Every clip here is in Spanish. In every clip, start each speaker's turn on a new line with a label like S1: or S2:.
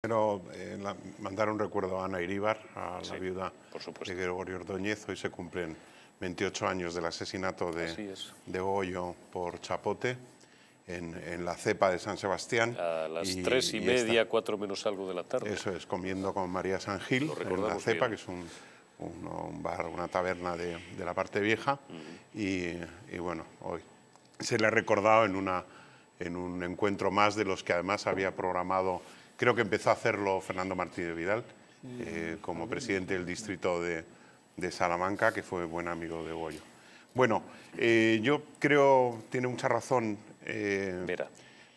S1: Quiero eh, mandar un recuerdo a Ana Iríbar, a la viuda de Gregorio Ordóñez. Hoy se cumplen 28 años del asesinato de, de Goyo por Chapote en, la cepa de San Sebastián. A las tres y, media, cuatro menos algo de la tarde. Eso es, comiendo con María San Gil en la cepa, que es un, bar, una taberna de, la parte vieja. y, bueno, hoy se le ha recordado en, una, en un encuentro más de los que además había programado Creo que empezó a hacerlo Fernando Martínez Vidal eh, como presidente del distrito de, Salamanca, que fue buen amigo de Goyo. Bueno, eh, yo creo, tiene mucha razón eh,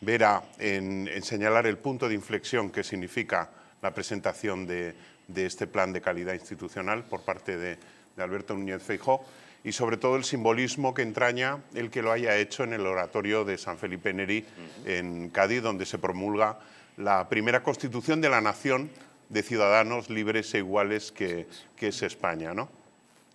S1: Vera, en, señalar el punto de inflexión que significa la presentación de, este plan de calidad institucional por parte de, de Alberto Núñez Feijóo y sobre todo el simbolismo que entraña el que lo haya hecho en el oratorio de San Felipe Neri en Cádiz, donde se promulga la primera constitución de la nación de ciudadanos libres e iguales que, es España. ¿no?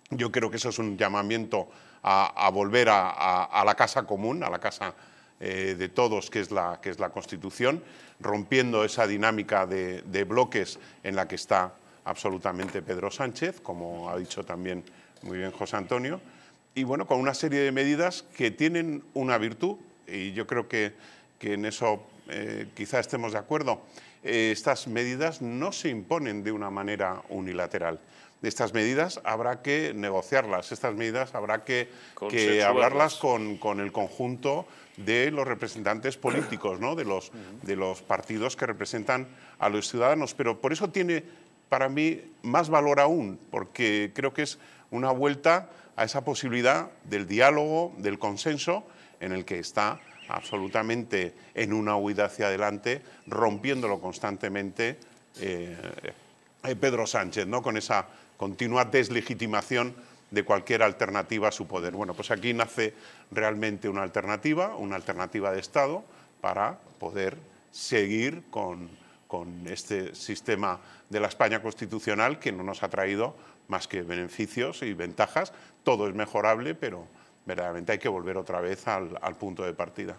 S1: Yo creo que eso es un llamamiento a, volver a, la casa común, a la casa eh, de todos, que es, la, que es la Constitución, rompiendo esa dinámica de, bloques en la que está absolutamente Pedro Sánchez, como ha dicho también muy bien José Antonio, y bueno, con una serie de medidas que tienen una virtud, y yo creo que, que en eso eh, quizá estemos de acuerdo, eh, estas medidas no se imponen de una manera unilateral. Estas medidas habrá que negociarlas, estas medidas habrá que, hablarlas con, el conjunto de los representantes políticos, ¿no? de los partidos que representan a los ciudadanos. Pero por eso tiene para mí más valor aún, porque creo que es una vuelta a esa posibilidad del diálogo, del consenso en el que está absolutamente en una huida hacia adelante, rompiéndolo constantemente eh, eh, Pedro Sánchez, ¿no? con esa continua deslegitimación de cualquier alternativa a su poder. Bueno, pues aquí nace realmente una alternativa, una alternativa de Estado, para poder seguir con este sistema de la España constitucional que no nos ha traído más que beneficios y ventajas. Todo es mejorable, pero verdaderamente hay que volver otra vez al, al punto de partida.